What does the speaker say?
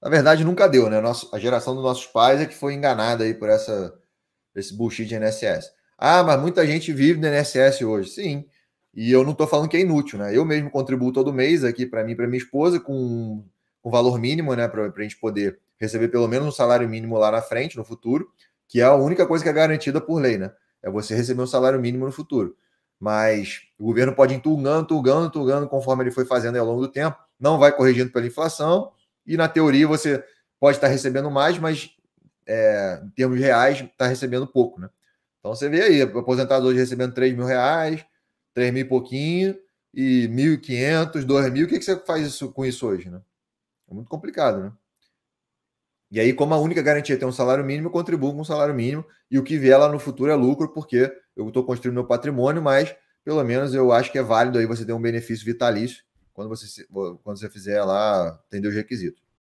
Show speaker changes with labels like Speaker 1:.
Speaker 1: Na verdade, nunca deu, né? Nosso, a geração dos nossos pais é que foi enganada aí por essa, esse bullshit de NSS. Ah, mas muita gente vive do NSS hoje. Sim, e eu não estou falando que é inútil, né? Eu mesmo contribuo todo mês aqui para mim para minha esposa com um valor mínimo, né? Para a gente poder receber pelo menos um salário mínimo lá na frente, no futuro, que é a única coisa que é garantida por lei, né? É você receber um salário mínimo no futuro. Mas o governo pode ir entulgando, entulgando, entulgando, conforme ele foi fazendo ao longo do tempo, não vai corrigindo pela inflação, e na teoria você pode estar recebendo mais, mas é, em termos reais está recebendo pouco, né? Então você vê aí, aposentado hoje recebendo 3 mil reais, 3 mil e pouquinho, e 1.500, 2 mil, o que, que você faz isso, com isso hoje, né? É muito complicado, né? E aí, como a única garantia é ter um salário mínimo, eu contribuo com um salário mínimo, e o que vier lá no futuro é lucro, porque eu estou construindo meu patrimônio, mas pelo menos eu acho que é válido aí você ter um benefício vitalício quando você, quando você fizer lá, atender os requisitos.